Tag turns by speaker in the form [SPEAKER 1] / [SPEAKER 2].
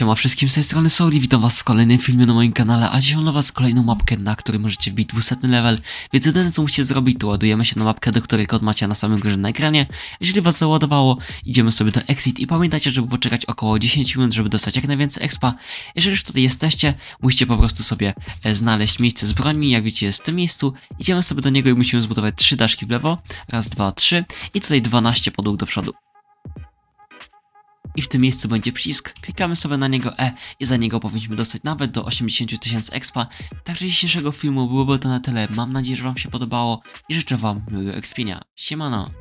[SPEAKER 1] Siema wszystkim z tej strony Sori, witam was w kolejnym filmie na moim kanale, a dzisiaj mam dla was kolejną mapkę, na której możecie wbić 200 level, więc jedyne co musicie zrobić to ładujemy się na mapkę, do której kod macie na samym górze na ekranie, jeżeli was załadowało, idziemy sobie do exit i pamiętajcie, żeby poczekać około 10 minut, żeby dostać jak najwięcej expa, jeżeli już tutaj jesteście, musicie po prostu sobie e, znaleźć miejsce z brońmi, jak widzicie jest w tym miejscu, idziemy sobie do niego i musimy zbudować 3 daszki w lewo, raz, dwa, trzy i tutaj 12 podłóg do przodu i w tym miejscu będzie przycisk. Klikamy sobie na niego E i za niego powinniśmy dostać nawet do 80 tysięcy expa. Także dzisiejszego filmu byłoby to na tyle. Mam nadzieję, że wam się podobało i życzę wam miłego expienia. Siemano!